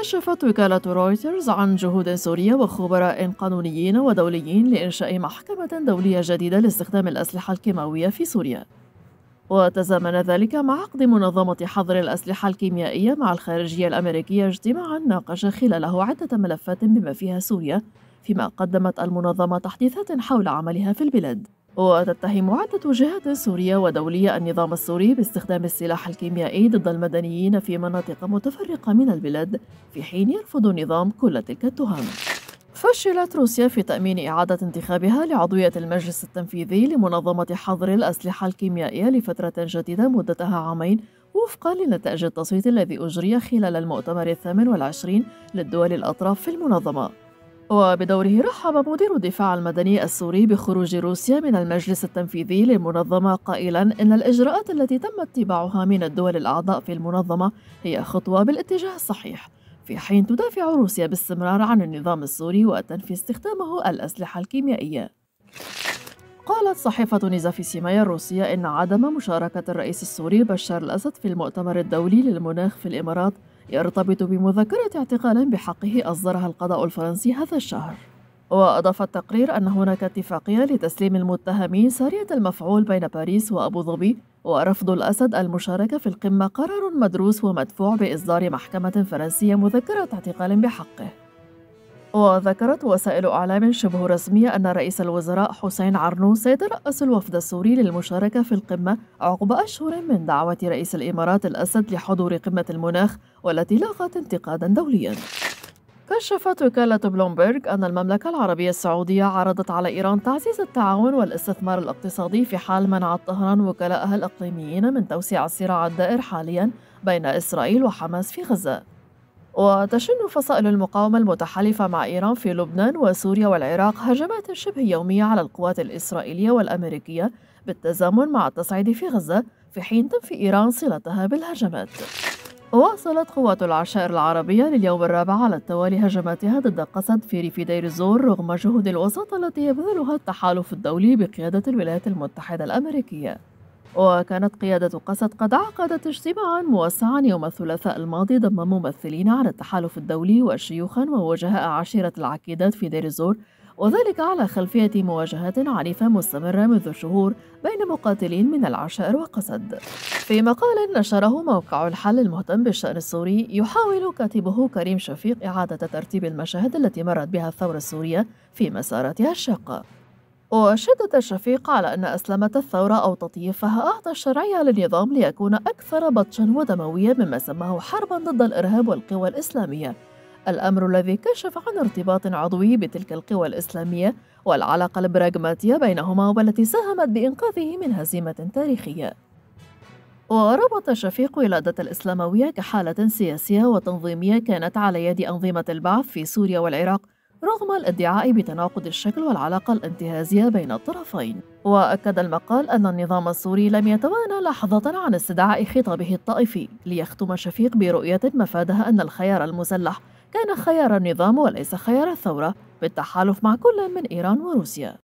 كشفت وكالة رويترز عن جهود سورية وخبراء قانونيين ودوليين لإنشاء محكمة دولية جديدة لاستخدام الأسلحة الكيماوية في سوريا وتزامن ذلك مع عقد منظمة حظر الأسلحة الكيميائية مع الخارجية الأمريكية اجتماعا ناقش خلاله عدة ملفات بما فيها سوريا فيما قدمت المنظمة تحديثات حول عملها في البلاد وتتهم عدة جهات سورية ودولية النظام السوري باستخدام السلاح الكيميائي ضد المدنيين في مناطق متفرقة من البلاد في حين يرفض النظام كل تلك التهم فشلت روسيا في تأمين إعادة انتخابها لعضوية المجلس التنفيذي لمنظمة حظر الأسلحة الكيميائية لفترة جديدة مدتها عامين وفقا لنتائج التصويت الذي أجري خلال المؤتمر الثامن والعشرين للدول الأطراف في المنظمة وبدوره رحب مدير الدفاع المدني السوري بخروج روسيا من المجلس التنفيذي للمنظمة قائلا إن الإجراءات التي تم اتباعها من الدول الأعضاء في المنظمة هي خطوة بالاتجاه الصحيح في حين تدافع روسيا باستمرار عن النظام السوري وتنفي استخدامه الأسلحة الكيميائية قالت صحيفة نزاف سيمايا الروسية إن عدم مشاركة الرئيس السوري بشار الأسد في المؤتمر الدولي للمناخ في الإمارات يرتبط بمذكرة اعتقال بحقه أصدرها القضاء الفرنسي هذا الشهر وأضاف التقرير أن هناك اتفاقية لتسليم المتهمين سارية المفعول بين باريس وأبو ظبي ورفض الأسد المشاركة في القمة قرار مدروس ومدفوع بإصدار محكمة فرنسية مذكرة اعتقال بحقه وذكرت وسائل أعلام شبه رسمية أن رئيس الوزراء حسين عرنو سيترأس الوفد السوري للمشاركة في القمة عقب أشهر من دعوة رئيس الإمارات الأسد لحضور قمة المناخ والتي لاقت انتقادا دوليا كشفت وكالة بلومبرغ أن المملكة العربية السعودية عرضت على إيران تعزيز التعاون والاستثمار الاقتصادي في حال منعت طهران وكلائها الإقليميين من توسيع الصراع الدائر حاليا بين إسرائيل وحماس في غزة وتشن فصائل المقاومة المتحالفة مع إيران في لبنان وسوريا والعراق هجمات شبه يومية على القوات الإسرائيلية والأمريكية بالتزامن مع التصعيد في غزة في حين تنفي إيران صلتها بالهجمات واصلت قوات العشائر العربية لليوم الرابع على التوالي هجماتها ضد قسد في ريف دير الزور رغم جهود الوساطة التي يبذلها التحالف الدولي بقيادة الولايات المتحدة الأمريكية وكانت قيادة قسد قد عقدت اجتماعا موسعا يوم الثلاثاء الماضي ضم ممثلين عن التحالف الدولي وشيوخا ووجهاء عشيرة العقيدات في دير الزور وذلك على خلفية مواجهات عنيفة مستمرة منذ شهور بين مقاتلين من العشائر وقسد في مقال نشره موقع الحل المهتم بالشأن السوري يحاول كاتبه كريم شفيق إعادة ترتيب المشاهد التي مرت بها الثورة السورية في مساراتها الشاقة وشدد الشفيق على أن أسلمة الثورة أو تطييفها أعطى الشرعية للنظام ليكون أكثر بطشا ودمويا مما سماه حربا ضد الإرهاب والقوى الإسلامية الأمر الذي كشف عن ارتباط عضوي بتلك القوى الإسلامية والعلاقة البراغماتية بينهما والتي ساهمت بإنقاذه من هزيمة تاريخية وربط شفيق ولادة الإسلاموية كحالة سياسية وتنظيمية كانت على يد أنظمة البعث في سوريا والعراق رغم الادعاء بتناقض الشكل والعلاقة الانتهازية بين الطرفين وأكد المقال أن النظام السوري لم يتوانى لحظة عن استدعاء خطابه الطائفي ليختم شفيق برؤية مفادها أن الخيار المسلح كان خيار النظام وليس خيار الثورة بالتحالف مع كل من إيران وروسيا